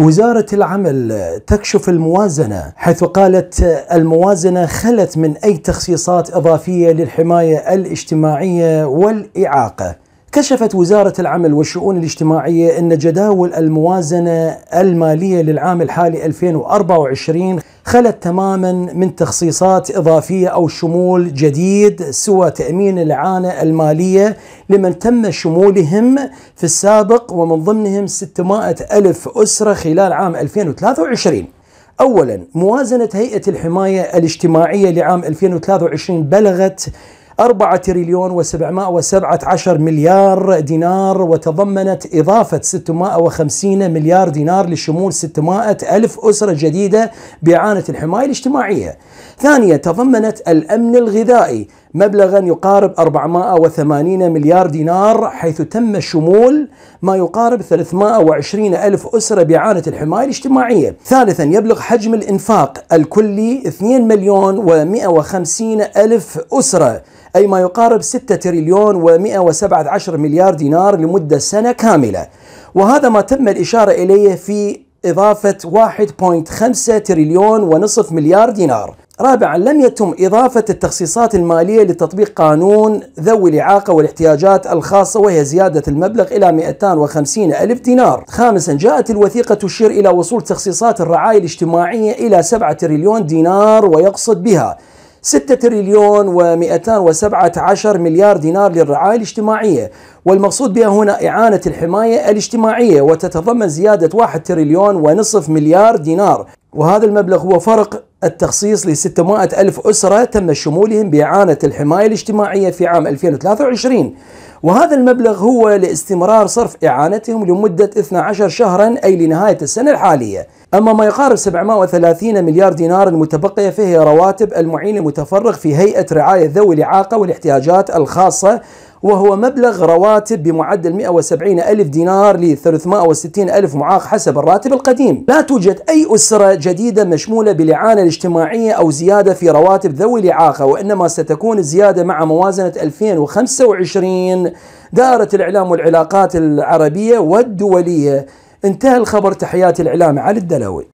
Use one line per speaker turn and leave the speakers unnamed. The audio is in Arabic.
وزارة العمل تكشف الموازنة حيث قالت الموازنة خلت من أي تخصيصات إضافية للحماية الاجتماعية والإعاقة كشفت وزارة العمل والشؤون الاجتماعية أن جداول الموازنة المالية للعام الحالي 2024 خلت تماما من تخصيصات إضافية أو شمول جديد سوى تأمين الإعانة المالية لمن تم شمولهم في السابق ومن ضمنهم 600 ألف أسرة خلال عام 2023 أولا موازنة هيئة الحماية الاجتماعية لعام 2023 بلغت 4 تريليون و717 مليار دينار وتضمنت إضافة 650 مليار دينار لشمول 600 ألف أسرة جديدة بإعانة الحماية الاجتماعية ثانيا تضمنت الأمن الغذائي مبلغا يقارب 480 مليار دينار حيث تم شمول ما يقارب 320 ألف أسرة بعانة الحماية الاجتماعية ثالثا يبلغ حجم الإنفاق الكلي 2 مليون و150 ألف أسرة أي ما يقارب 6 تريليون و117 مليار دينار لمدة سنة كاملة وهذا ما تم الإشارة إليه في إضافة 1.5 تريليون ونصف مليار دينار رابعا لم يتم إضافة التخصيصات المالية لتطبيق قانون ذوي الإعاقة والاحتياجات الخاصة وهي زيادة المبلغ إلى 250 ألف دينار خامسا جاءت الوثيقة تشير إلى وصول تخصيصات الرعاية الاجتماعية إلى 7 تريليون دينار ويقصد بها 6 تريليون و217 مليار دينار للرعاية الاجتماعية والمقصود بها هنا إعانة الحماية الاجتماعية وتتضمن زيادة 1 تريليون ونصف مليار دينار وهذا المبلغ هو فرق التخصيص ل 600 ألف أسرة تم شمولهم بإعانة الحماية الاجتماعية في عام 2023 وهذا المبلغ هو لاستمرار صرف إعانتهم لمدة 12 شهرا أي لنهاية السنة الحالية أما ما يقارب 730 مليار دينار المتبقية فهي رواتب المعين المتفرغ في هيئة رعاية ذوي الإعاقة والاحتياجات الخاصة وهو مبلغ رواتب بمعدل 170 ألف دينار ل 360 ألف معاق حسب الراتب القديم لا توجد أي أسرة جديدة مشمولة بالإعانة الاجتماعية أو زيادة في رواتب ذوي الإعاقة وإنما ستكون الزيادة مع موازنة 2025 دائرة الإعلام والعلاقات العربية والدولية انتهى الخبر تحياتي الإعلام علي الدلوي